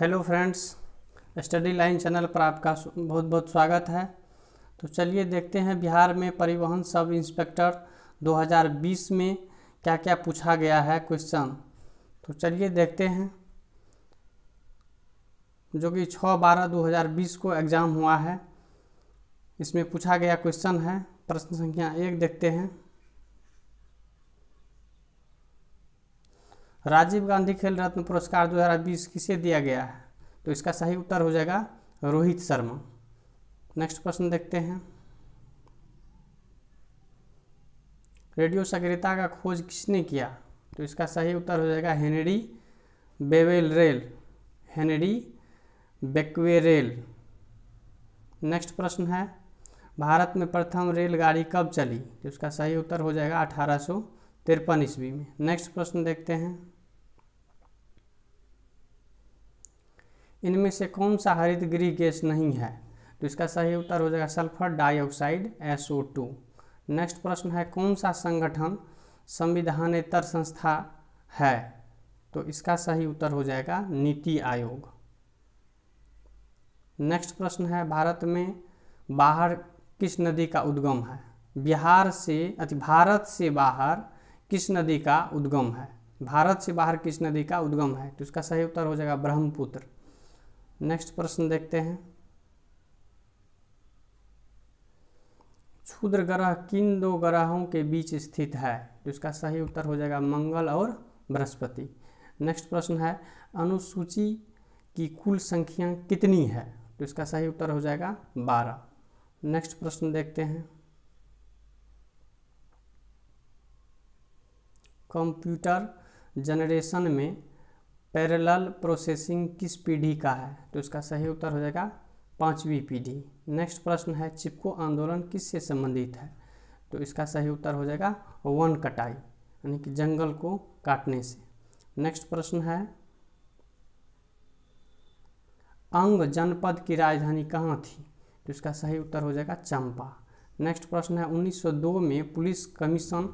hello friends study line channel पर आपका बहुत बहुत स्वागत है तो चलिए देखते हैं बिहार में परिवहन सब इंस्पेक्टर 2020 में क्या क्या पूछा गया है क्वेश्चन तो चलिए देखते हैं जो कि 6 बारह 2020 को एग्ज़ाम हुआ है इसमें पूछा गया क्वेश्चन है प्रश्न संख्या एक देखते हैं राजीव गांधी खेल रत्न पुरस्कार 2020 किसे दिया गया है तो इसका सही उत्तर हो जाएगा रोहित शर्मा नेक्स्ट प्रश्न देखते हैं रेडियो सक्रियता का खोज किसने किया तो इसका सही उत्तर हो जाएगा Henry Becquerel Henry Becquerel next प्रश्न है भारत में प्रथम रेलगाड़ी कब चली तो इसका सही उत्तर हो जाएगा अठारह सौ तिरपन ईस्वी में नेक्स्ट प्रश्न देखते हैं इनमें से कौन सा गृह गैस नहीं है तो इसका सही उत्तर हो जाएगा सल्फर डाइऑक्साइड टू नेक्स्ट प्रश्न है कौन सा संगठन संविधानेतर संस्था है तो इसका सही उत्तर हो जाएगा नीति आयोग नेक्स्ट प्रश्न है भारत में बाहर किस नदी का उद्गम है बिहार से अति भारत से बाहर किस नदी का उद्गम है भारत से बाहर किस नदी का उद्गम है तो इसका सही उत्तर हो जाएगा ब्रह्मपुत्र नेक्स्ट प्रश्न देखते हैं क्षुद्र ग्रह किन दो ग्रहों के बीच स्थित है तो इसका सही उत्तर हो जाएगा मंगल और बृहस्पति नेक्स्ट प्रश्न है अनुसूची की कुल संख्या कितनी है तो इसका सही उत्तर हो जाएगा बारह नेक्स्ट प्रश्न देखते हैं कंप्यूटर जनरेशन में पैरेलल प्रोसेसिंग किस पीढ़ी का है तो इसका सही उत्तर हो जाएगा पाँचवीं पीढ़ी नेक्स्ट प्रश्न है चिपको आंदोलन किस से संबंधित है तो इसका सही उत्तर हो जाएगा वन कटाई यानी कि जंगल को काटने से नेक्स्ट प्रश्न है अंग जनपद की राजधानी कहाँ थी तो इसका सही उत्तर हो जाएगा चंपा नेक्स्ट प्रश्न है 1902 में पुलिस कमीशन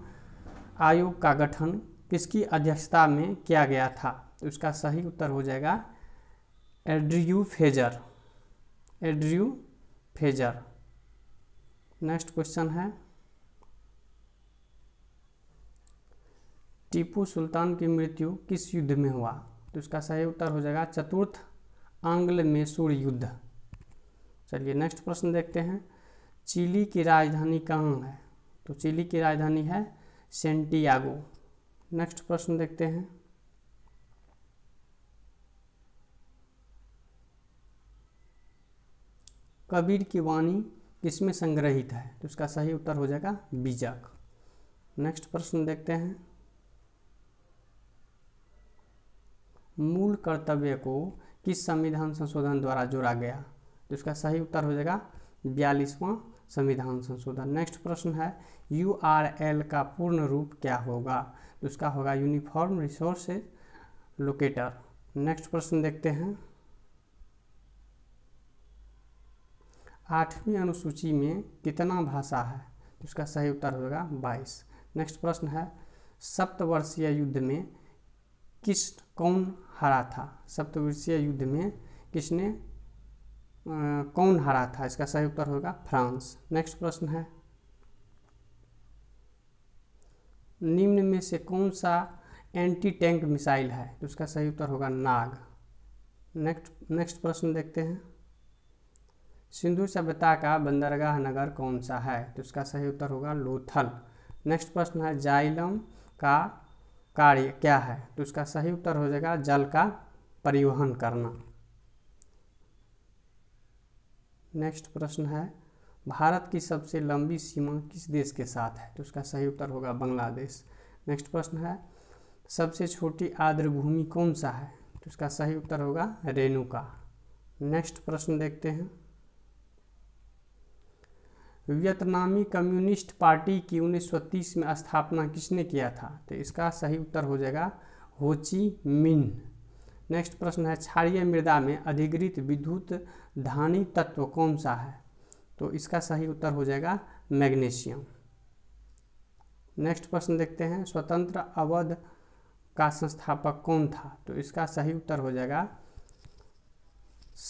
आयोग का गठन किसकी अध्यक्षता में किया गया था तो इसका सही उत्तर हो जाएगा Andrew Fraser Andrew Fraser next question है टीपू सुल्तान की मृत्यु किस युद्ध में हुआ तो इसका सही उत्तर हो जाएगा चतुर्थ आंग्ल मैसूर युद्ध चलिए नेक्स्ट प्रश्न देखते हैं चिली की राजधानी कहाँ है तो चिली की राजधानी है सेंटियागो नेक्स्ट प्रश्न देखते हैं कबीर की वाणी किसमें संग्रहित है तो इसका सही उत्तर हो जाएगा बीजक नेक्स्ट प्रश्न देखते हैं मूल कर्तव्य को किस संविधान संशोधन द्वारा जोड़ा गया तो इसका सही उत्तर हो जाएगा बयालीसवां संविधान संशोधन नेक्स्ट प्रश्न है यू आर एल का पूर्ण रूप क्या होगा तो इसका होगा यूनिफॉर्म रिसोर्सेज लोकेटर नेक्स्ट प्रश्न देखते हैं आठवीं अनुसूची में कितना भाषा है तो इसका सही उत्तर होगा बाईस नेक्स्ट प्रश्न है सप्तवर्षीय युद्ध में किस कौन हरा था सप्तवर्षीय युद्ध में किसने आ, कौन हरा था इसका सही उत्तर होगा फ्रांस नेक्स्ट प्रश्न है निम्न में से कौन सा एंटी टैंक मिसाइल है तो इसका सही उत्तर होगा नाग नेक्स्ट नेक्स्ट प्रश्न देखते हैं सिंधु सभ्यता का बंदरगाह नगर कौन सा है तो इसका सही उत्तर होगा लोथल नेक्स्ट प्रश्न है जाइलम का कार्य क्या है तो इसका सही उत्तर हो जाएगा जल का परिवहन करना नेक्स्ट प्रश्न है भारत की सबसे लंबी सीमा किस देश के साथ है तो इसका सही उत्तर होगा बांग्लादेश नेक्स्ट प्रश्न है सबसे छोटी आर्द्र भूमि कौन सा है तो इसका सही उत्तर होगा रेणुका नेक्स्ट प्रश्न देखते हैं वियतनामी कम्युनिस्ट पार्टी की उन्नीस में स्थापना किसने किया था तो इसका सही उत्तर हो जाएगा होची मिन नेक्स्ट प्रश्न है क्षारीय मृदा में अधिगृहित विद्युत धानी तत्व कौन सा है तो इसका सही उत्तर हो जाएगा मैग्नीशियम नेक्स्ट प्रश्न देखते हैं स्वतंत्र अवध का संस्थापक कौन था तो इसका सही उत्तर हो जाएगा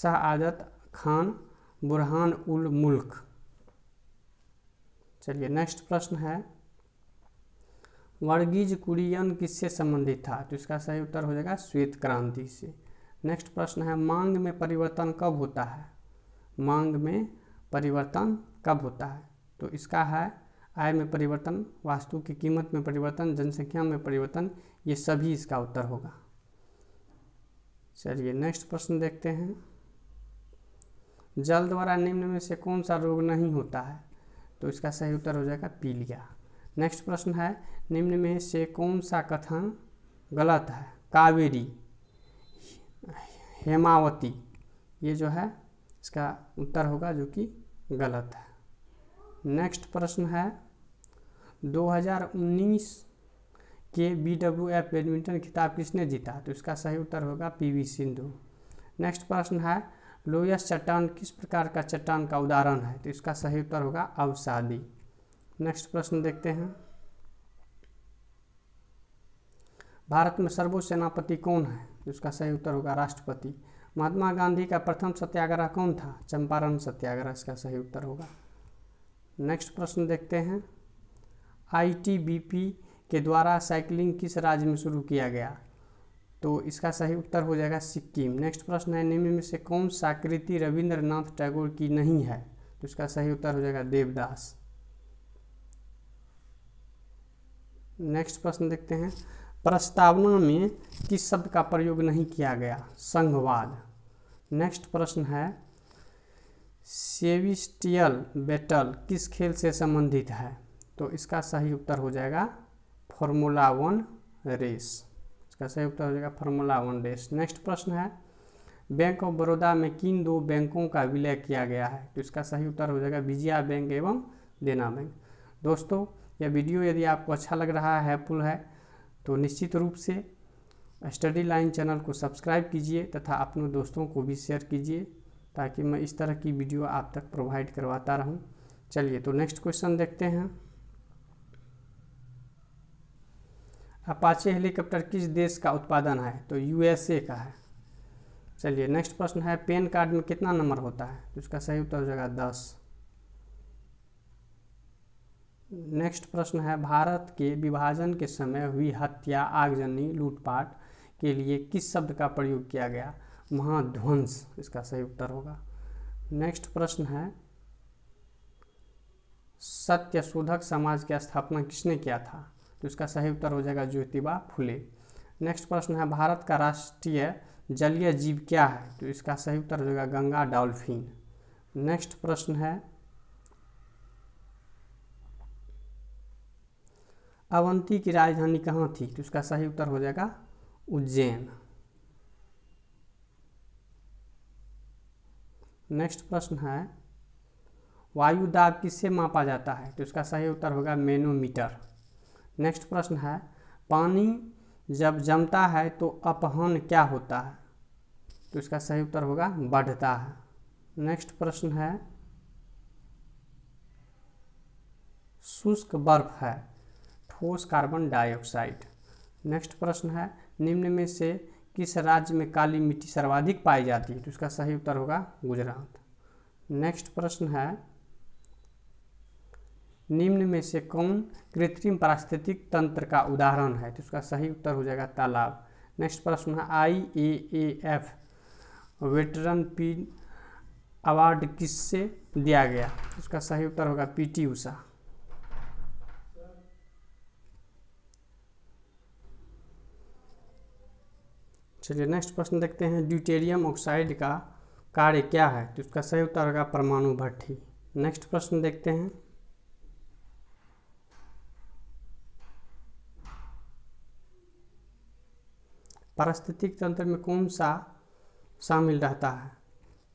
शाह आदत खान बुरहान उल मुल्क चलिए नेक्स्ट प्रश्न है वर्गीज कुरियन किससे संबंधित था तो इसका सही उत्तर हो जाएगा श्वेत क्रांति से नेक्स्ट प्रश्न है मांग में परिवर्तन कब होता है मांग में परिवर्तन कब होता है तो इसका है आय में परिवर्तन वास्तु की कीमत में परिवर्तन जनसंख्या में परिवर्तन ये सभी इसका उत्तर होगा चलिए नेक्स्ट प्रश्न देखते हैं जल द्वारा निम्न में से कौन सा रोग नहीं होता है तो इसका सही उत्तर हो जाएगा पीलिया नेक्स्ट प्रश्न है निम्न में से कौन सा कथन गलत है कावेरी हेमावती ये जो है इसका उत्तर होगा जो कि गलत है नेक्स्ट प्रश्न है 2019 के बी डब्ल्यू एफ बैडमिंटन खिताब किसने जीता तो इसका सही उत्तर होगा पीवी सिंधु नेक्स्ट प्रश्न है लोयस चट्टान किस प्रकार का चट्टान का उदाहरण है तो इसका सही उत्तर होगा अवसादी नेक्स्ट प्रश्न देखते हैं भारत में सर्वोच्च सेनापति कौन है तो इसका सही उत्तर होगा राष्ट्रपति महात्मा गांधी का प्रथम सत्याग्रह कौन था चंपारण सत्याग्रह इसका सही उत्तर होगा नेक्स्ट प्रश्न देखते हैं आईटीबीपी के द्वारा साइकिलिंग किस राज्य में शुरू किया गया तो इसका सही उत्तर हो जाएगा सिक्किम नेक्स्ट प्रश्न है निम्न में से कौन सा कृति रविंद्रनाथ टैगोर की नहीं है तो इसका सही उत्तर हो जाएगा देवदास नेक्स्ट प्रश्न देखते हैं प्रस्तावना में किस शब्द का प्रयोग नहीं किया गया संघवाद नेक्स्ट प्रश्न है सेविस्टियल बेटल किस खेल से संबंधित है तो इसका सही उत्तर हो जाएगा फॉर्मूला वन रेस इसका सही उत्तर हो जाएगा फॉर्मूला वन डेस नेक्स्ट प्रश्न है बैंक ऑफ बड़ौदा में किन दो बैंकों का विलय किया गया है तो इसका सही उत्तर हो जाएगा विजया बैंक एवं देना बैंक दोस्तों यह वीडियो यदि आपको अच्छा लग रहा है हेल्पफुल है तो निश्चित रूप से स्टडी लाइन चैनल को सब्सक्राइब कीजिए तथा अपने दोस्तों को भी शेयर कीजिए ताकि मैं इस तरह की वीडियो आप तक प्रोवाइड करवाता रहूं चलिए तो नेक्स्ट क्वेश्चन देखते हैं अपाचे हेलीकॉप्टर किस देश का उत्पादन है तो यूएसए का है चलिए नेक्स्ट प्रश्न है पेन कार्ड में कितना नंबर होता है तो इसका सही उत्तर हो जाएगा दस नेक्स्ट प्रश्न है भारत के विभाजन के समय हुई हत्या आगजनी लूटपाट के लिए किस शब्द का प्रयोग किया गया महाध्वंस इसका सही उत्तर होगा नेक्स्ट प्रश्न है सत्यशोधक समाज की स्थापना किसने किया था तो इसका सही उत्तर हो जाएगा ज्योतिबा फुले नेक्स्ट प्रश्न है भारत का राष्ट्रीय जलीय जीव क्या है तो इसका सही उत्तर हो जाएगा गंगा डॉल्फिन नेक्स्ट प्रश्न है अवंती की राजधानी कहाँ थी तो इसका सही उत्तर हो जाएगा उज्जैन नेक्स्ट प्रश्न है वायु दाब किससे मापा जाता है तो इसका सही उत्तर होगा मेनोमीटर नेक्स्ट प्रश्न है पानी जब जमता है तो अपहन क्या होता है तो इसका सही उत्तर होगा बढ़ता है नेक्स्ट प्रश्न है शुष्क बर्फ है ठोस कार्बन डाइऑक्साइड नेक्स्ट प्रश्न है निम्न में से किस राज्य में काली मिट्टी सर्वाधिक पाई जाती है तो इसका सही उत्तर होगा गुजरात नेक्स्ट प्रश्न है निम्न में से कौन कृत्रिम पारिस्थितिक तंत्र का उदाहरण है तो इसका सही उत्तर हो जाएगा तालाब नेक्स्ट प्रश्न है I A F veteran P award किससे दिया गया उसका सही उत्तर होगा पी टी उषा चलिए नेक्स्ट प्रश्न देखते हैं ड्यूटेरियम ऑक्साइड का कार्य क्या है तो उसका सही उत्तर होगा परमाणु भट्टी नेक्स्ट प्रश्न देखते हैं पारिस्थितिक तंत्र में कौन सा शामिल रहता है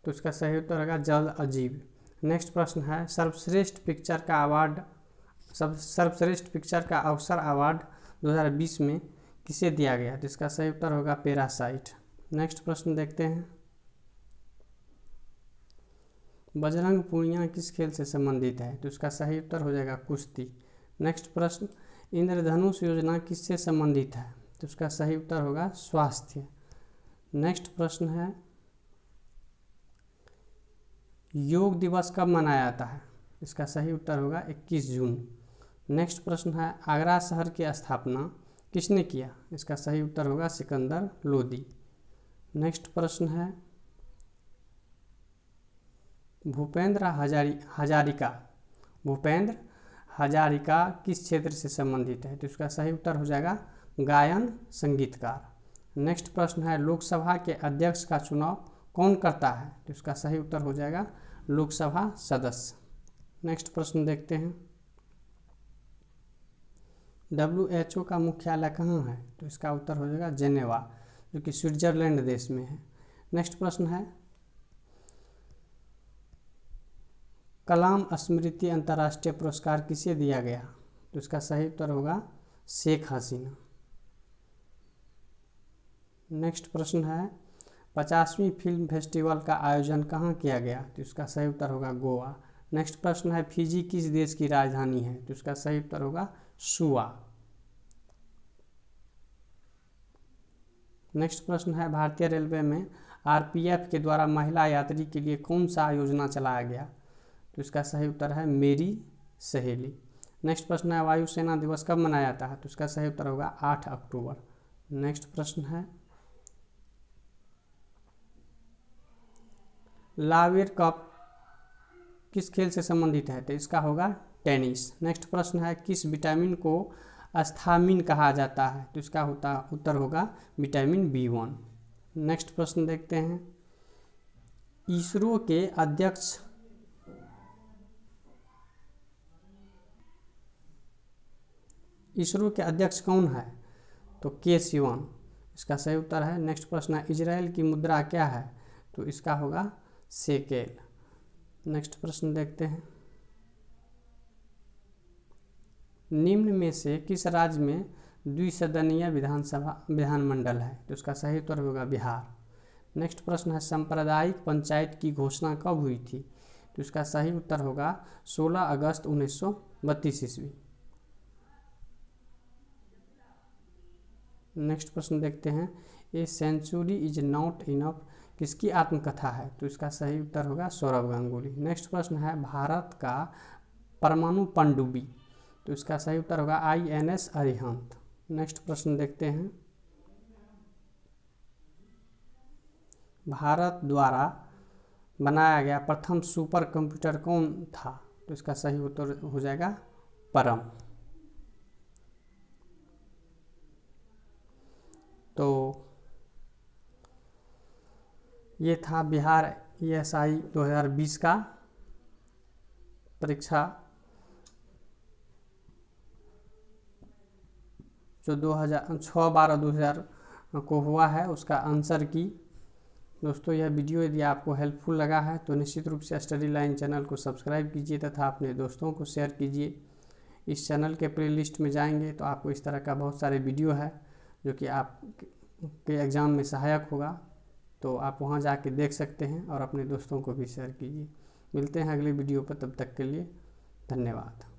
तो उसका सही उत्तर होगा जल अजीब नेक्स्ट प्रश्न है सर्वश्रेष्ठ पिक्चर का अवार्ड सब सर्वश्रेष्ठ पिक्चर का अवसर अवार्ड 2020 में किसे दिया गया तो इसका सही उत्तर होगा पेरासाइट नेक्स्ट प्रश्न देखते हैं बजरंग पूर्णिया किस खेल से संबंधित है तो इसका सही उत्तर हो जाएगा कुश्ती नेक्स्ट प्रश्न इंद्रधनुष योजना किससे संबंधित है तो इसका सही उत्तर होगा स्वास्थ्य नेक्स्ट प्रश्न है योग दिवस कब मनाया जाता है इसका सही उत्तर होगा 21 जून नेक्स्ट प्रश्न है आगरा शहर की स्थापना किसने किया इसका सही उत्तर होगा सिकंदर लोदी नेक्स्ट प्रश्न है भूपेंद्र हजारी हजारिका भूपेंद्र हजारिका किस क्षेत्र से संबंधित है तो इसका सही उत्तर हो जाएगा गायन संगीतकार नेक्स्ट प्रश्न है लोकसभा के अध्यक्ष का चुनाव कौन करता है तो इसका सही उत्तर हो जाएगा लोकसभा सदस्य नेक्स्ट प्रश्न देखते हैं डब्ल्यू एच ओ का मुख्यालय कहाँ है तो इसका उत्तर हो जाएगा जेनेवा जो कि स्विट्जरलैंड देश में है नेक्स्ट प्रश्न है कलाम स्मृति अंतर्राष्ट्रीय पुरस्कार किसे दिया गया तो इसका सही उत्तर होगा शेख हसीना नेक्स्ट प्रश्न है पचासवीं फिल्म फेस्टिवल का आयोजन कहाँ किया गया तो इसका सही उत्तर होगा गोवा नेक्स्ट प्रश्न है फिजी किस देश की राजधानी है तो इसका सही उत्तर होगा सुआ नेक्स्ट प्रश्न है भारतीय रेलवे में आरपीएफ के द्वारा महिला यात्री के लिए कौन सा योजना चलाया गया तो इसका सही उत्तर है मेरी सहेली नेक्स्ट प्रश्न है वायुसेना दिवस कब मनाया जाता है तो इसका सही उत्तर होगा आठ अक्टूबर नेक्स्ट प्रश्न है लावेर कप किस खेल से संबंधित है तो इसका होगा टेनिस नेक्स्ट प्रश्न है किस विटामिन को अस्थामिन कहा जाता है तो इसका होता उत्तर होगा विटामिन बी वन नेक्स्ट प्रश्न देखते हैं इसरो के अध्यक्ष इसरो के अध्यक्ष कौन है तो के सीवन इसका सही उत्तर है नेक्स्ट प्रश्न है इसराइल की मुद्रा क्या है तो इसका होगा सेकेल नेक्स्ट प्रश्न देखते हैं निम्न में से किस राज्य में द्विसदनीय विधानसभा विधानमंडल है तो उसका सही उत्तर होगा बिहार नेक्स्ट प्रश्न है सांप्रदायिक पंचायत की घोषणा कब हुई थी तो इसका सही उत्तर होगा 16 अगस्त उन्नीस बत्तीस ईस्वी नेक्स्ट प्रश्न देखते हैं a century is not enough किसकी आत्मकथा है तो इसका सही उत्तर होगा सौरभ गांगुली नेक्स्ट प्रश्न है भारत का परमाणु पनडुब्बी तो इसका सही उत्तर होगा I N S Arihant next प्रश्न देखते हैं भारत द्वारा बनाया गया प्रथम सुपर कंप्यूटर कौन था तो इसका सही उत्तर हो जाएगा परम तो ये था बिहार ई एस आई दो हज़ार बीस का परीक्षा जो दो हज़ार छः बारह दो हज़ार को हुआ है उसका आंसर की दोस्तों यह वीडियो यदि आपको हेल्पफुल लगा है तो निश्चित रूप से स्टडी लाइन चैनल को सब्सक्राइब कीजिए तथा अपने दोस्तों को शेयर कीजिए इस चैनल के प्लेलिस्ट में जाएंगे तो आपको इस तरह का बहुत सारे वीडियो है जो कि आप के एग्ज़ाम में सहायक होगा तो आप वहाँ जा कर देख सकते हैं और अपने दोस्तों को भी शेयर कीजिए मिलते हैं अगले वीडियो पर तब तक के लिए धन्यवाद